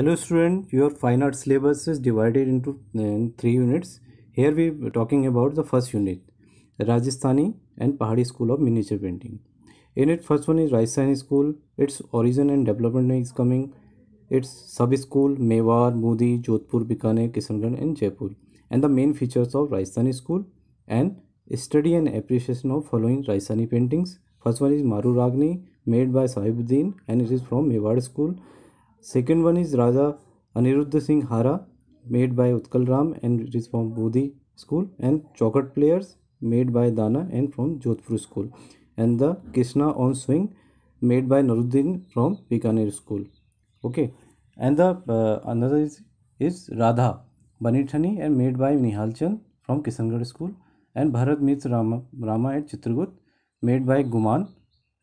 Hello student, your fine arts syllabus is divided into uh, three units. Here we are talking about the first unit, Rajasthani and Pahari School of Miniature Painting. In it, first one is Rajasthani School, its origin and development is coming, its sub-school, Mewar, Modi, Jodhpur, Bikaner, Kishangarh and Jaipur. And the main features of Rajasthani School and study and appreciation of following Rajasthani paintings. First one is Maru Ragni, made by Sahibuddin and it is from Mewar School. Second one is Raja Aniruddh Singh Hara made by Utkal Ram and it is from Bodhi school and Chaukat players made by Dana and from Jodhpur school and the Krishna on swing made by Nuruddin from Bikaner school okay and another is is Radha Banithani and made by Nihal Chand from Kishangarh school and Bharat Mitra Rama Rama and Chitragupt made by Guman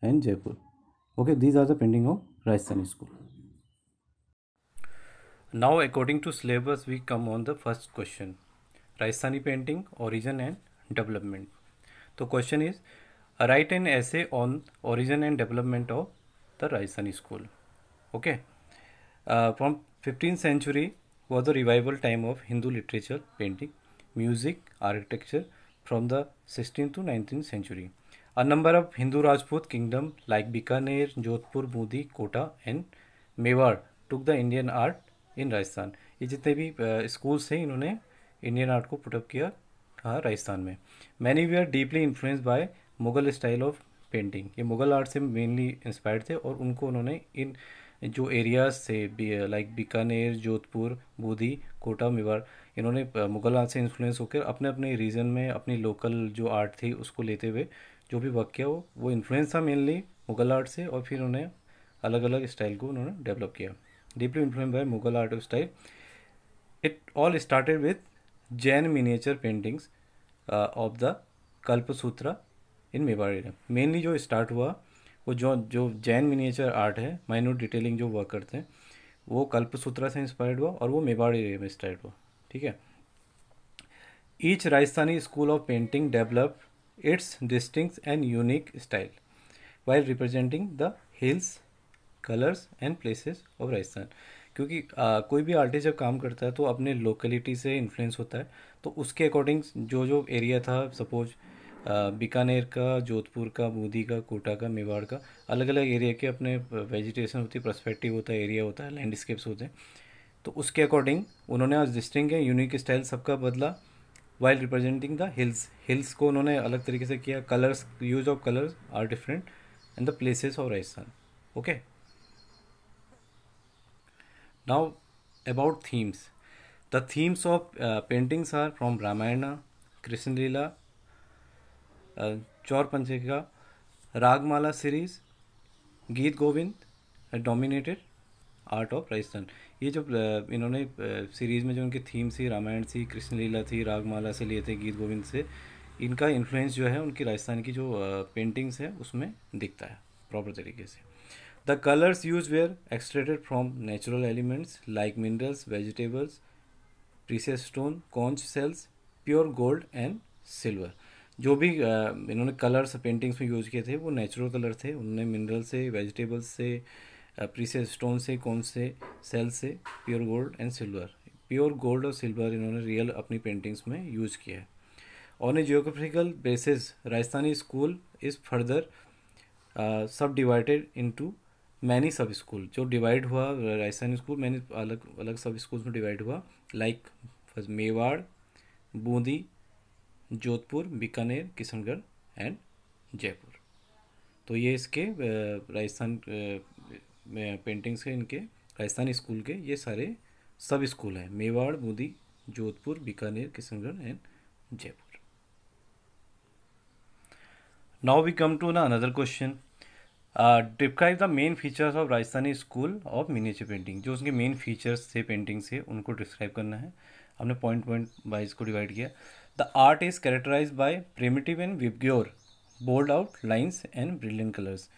and Jaipur okay these are the painting of Rajasthani school Now according to syllabus we come on the first question. Rajasthani painting origin and development. So question is write an essay on origin and development of the Rajasthani school. Okay. Uh, from 15th century was the revival time of Hindu literature, painting, music, architecture from the 16th to 19th century. A number of Hindu Rajput kingdom like Bikaner, Jodhpur, Mudi, Kota and Mewar took the Indian art in Rajasthan ये जितने भी schools हैं इन्होंने Indian art को put up किया था राजस्थान में many we are deeply influence by Mughal style of painting ये मुगल आर्ट से मेनली इंस्पायर्ड थे और उनको उन्होंने इन जो एरियाज थे लाइक बीकानेर जोधपुर बूदी कोटा मेवाड़ इन्होंने मुगल आर्ट से इन्फ्लुएंस होकर अपने अपने रीजन में अपनी लोकल जो आर्ट थी उसको लेते हुए जो भी वर्क किया वो वो इन्फ्लुएंस था मेनली मुगल आर्ट से और फिर उन्हें अलग अलग स्टाइल को उन्होंने डेवलप किया deeply influence by Mughal art of style it all with with Jain paintings paintings of the Kalpasutra in Mewar area mainly जो स्टार्ट हुआ वो जो जो जैन मिनिएचर आर्ट है माइनूट डिटेलिंग जो वर्क करते हैं वो कल्पसूत्रा से इंस्पायर्ड हुआ और वो मेवाड़ एरिया में स्टार्ट हुआ ठीक है each Rajasthani school of painting develop its distinct and unique style while representing the hills colours and places of Rajasthan क्योंकि आ, कोई भी आर्टिस्ट जब काम करता है तो अपने लोकेलिटी से इन्फ्लुएंस होता है तो उसके अकॉर्डिंग जो जो एरिया था सपोज बीकानेर का जोधपुर का बूंदी का कोटा का मेवाड़ का अलग अलग एरिया के अपने वेजिटेशन होती है प्रस्पेक्टिव होता है एरिया होता है लैंडस्केप्स होते हैं तो उसके अकॉर्डिंग उन्होंने आज डिस्टिंग है यूनिक स्टाइल सबका बदला while representing the hills hills को उन्होंने अलग तरीके से किया colours use of colours are different and the places of Rajasthan okay now about themes the themes of paintings are from Ramayana Krishna Leela Chaur Panchika Ragamala series Geet Govind dominated art of Rajasthan ये जो uh, इन्होंने सीरीज़ uh, में जो उनकी थीम थी रामायण थी कृष्ण लीला थी रागमाला से लिए थे गीत गोविंद से इनका इन्फ्लुएंस जो है उनकी राजस्थान की जो पेंटिंग्स uh, है उसमें दिखता है प्रॉपर तरीके से The colors used were extracted from natural elements like minerals, vegetables, precious stone, conch shells, pure gold and silver जो भी इन्होंने कलर्स पेंटिंग्स में यूज़ किए थे वो नेचुरल कलर थे उन्होंने मिनरल से वेजिटेबल्स से प्रीसियस स्टोन से कौन से सेल से pure gold and silver pure gold और सिल्वर इन्होंने रियल अपनी पेंटिंग्स में यूज़ किया है on a geographical basis Rajasthani school is further subdivided into many sub school जो डिवाइड हुआ राजस्थान स्कूल मैंने अलग अलग सब स्कूल में डिवाइड हुआ लाइक मेवाड़ बूंदी जोधपुर बीकानेर किशनगढ़ एंड जयपुर तो ये इसके राजस्थान पेंटिंग्स हैं इनके राजस्थान स्कूल के ये सारे सब स्कूल हैं Mewar Bundi Jodhpur Bikaner Kishangarh and Jaipur now we come to ना another question describe the main features of Rajasthani school of miniature painting जो उसके मेन फीचर्स थे पेंटिंग से उनको डिस्क्राइब करना है हमने पॉइंट पॉइंट वाइज को डिवाइड किया the art is characterise by primitive and VIBGYOR bold outlines and brilliant colours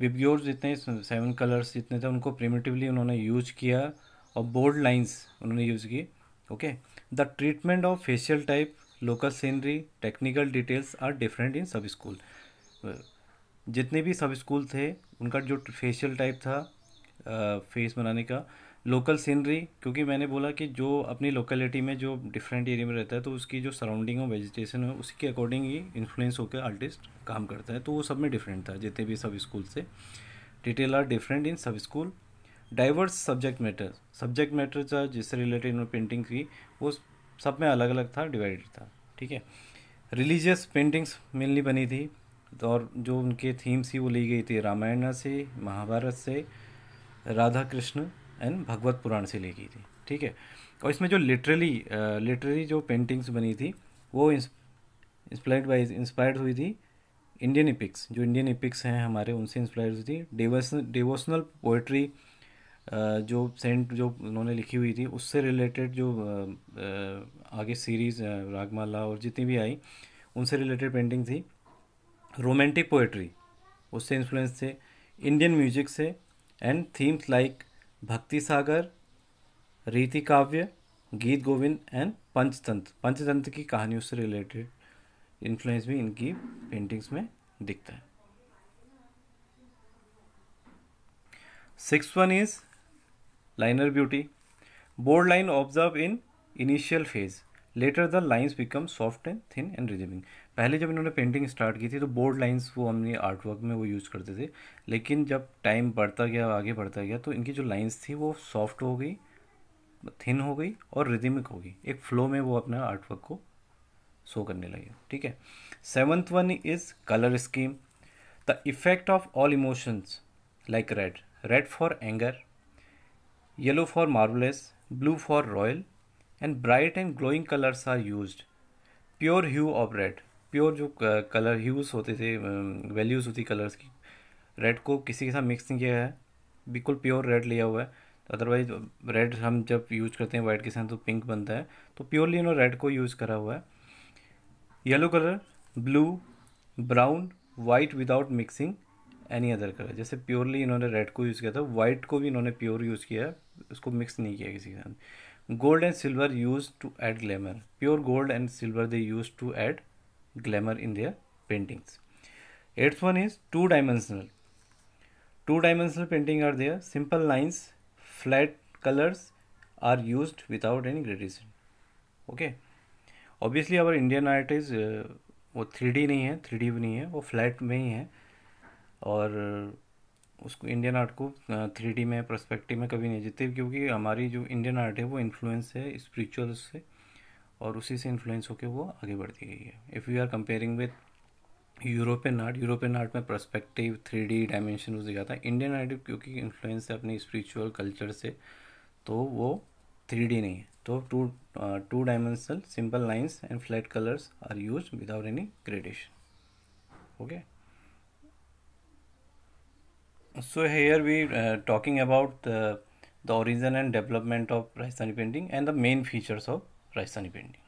VIBGYOR जितने सेवन कलर्स जितने थे उनको प्रेमिटिवली उन्होंने यूज किया और बोल्ड लाइन्स उन्होंने यूज़ की okay the treatment of facial type local scenery technical details are different in सब स्कूल जितने भी सब स्कूल थे उनका जो फेशियल टाइप था फेस बनाने का लोकल सीनरी क्योंकि मैंने बोला कि जो अपनी लोकेलिटी में जो डिफरेंट एरिया में रहता है तो उसकी जो सराउंडिंग हो वेजिटेशन हो उसके अकॉर्डिंग ही इन्फ्लुएंस होकर आर्टिस्ट काम करता है तो वो सब में डिफरेंट था जितने भी सब स्कूल से डिटेल आर डिफरेंट इन सब school diverse subject matter subject matter था जिससे रिलेटेड इन्होंने पेंटिंग की वो सब में अलग अलग था डिवाइडेड था ठीक है रिलीजियस पेंटिंग्स मेनली बनी थी और जो उनके थीम्स थी वो ली गई थी रामायण से महाभारत से राधा कृष्ण एंड भगवत पुराण से ली गई थी ठीक है और इसमें जो लिटरली लिटरली जो पेंटिंग्स बनी थी वो इंस्पायर्ड बाई इंस्पायर्ड हुई थी इंडियन इपिक्स जो इंडियन इपिक्स हैं हमारे उनसे इंस्पायर्ड हुई थी डिवोशनल पोइट्री जो सेंट जो उन्होंने लिखी हुई थी उससे रिलेटेड जो आगे सीरीज़ रागमाला और जितनी भी आई उनसे रिलेटेड पेंटिंग थी रोमांटिक पोएट्री उससे इन्फ्लुएंस थे इंडियन म्यूजिक से and themes like Bhakti Sagar रीति काव्य गीत गोविंद एंड पंचतंत्र पंचतंत्र की कहानियों से रिलेटेड इन्फ्लुएंस भी इनकी पेंटिंग्स में दिखता है six one is linear beauty bold line observe in initial phase later the lines become soft and thin and रिजिविंग पहले जब इन्होंने पेंटिंग स्टार्ट की थी तो बोर्ड लाइन्स वो हमने आर्ट वर्क में वो यूज़ करते थे लेकिन जब टाइम बढ़ता गया आगे बढ़ता गया तो इनकी जो लाइन्स थी वो सॉफ्ट हो गई थिन हो गई और रिदिमिक हो गई एक फ्लो में वो अपना आर्ट वर्क को शो करने लगे ठीक है seventh one is colour scheme the effect of all emotions like red red for anger yellow for marvellous blue for royal and bright and glowing colors are used pure hue of red pure जो colour uh, hues होते थे values um, होती colours की red को किसी के साथ mix नहीं किया है बिल्कुल प्योर रेड लिया हुआ है अदरवाइज रेड हम जब यूज करते हैं वाइट के साथ तो पिंक बनता है तो प्योरली इन्होंने रेड को यूज़ करा हुआ है yellow colour blue brown white without mixing any other colour जैसे प्योरली इन्होंने रेड को यूज़ किया था वाइट को भी इन्होंने प्योर यूज़ किया है उसको मिक्स नहीं किया किसी के साथ Gold and silver used to add glamour. Pure gold and silver they used to add glamour in their paintings. Eighth one is two dimensional. Two dimensional painting are there. Simple lines, flat colors are used without any gradation. Okay. Indian art is, artist uh, वो d नहीं है 3D भी नहीं है वो flat में ही है और उसको इंडियन आर्ट को थ्री डी में परस्पेक्टिव में कभी नहीं जीते क्योंकि हमारी जो इंडियन आर्ट है वो इन्फ्लुएंस है स्पिरिचुअल से और उसी से इन्फ्लुएंस होकर वो आगे बढ़ती गई है if you are comparing with European art European art में परस्पेक्टिव थ्री डी डायमेंशन उसे जाता है इंडियन आर्ट क्योंकि इन्फ्लुएंस है अपने स्पिरिचुअल कल्चर से तो वो थ्री डी नहीं है तो two two dimensional simple lines and flat colours are use without any gradation okay so here we uh, talking about the, the origin and development of Rajasthani painting and the main features of Rajasthani painting.